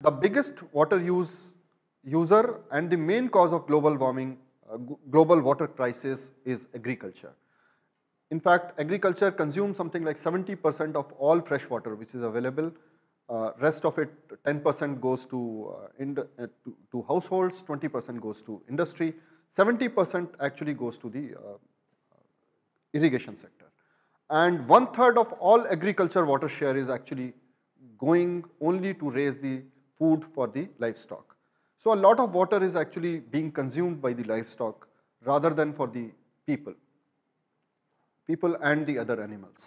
the biggest water use user and the main cause of global warming, uh, global water crisis is agriculture. In fact, agriculture consumes something like 70% of all fresh water which is available. Uh, rest of it 10% goes to, uh, uh, to, to, households, 20% goes to industry, 70% actually goes to the uh, irrigation sector. And one third of all agriculture water share is actually going only to raise the food for the livestock. So a lot of water is actually being consumed by the livestock rather than for the people, people and the other animals.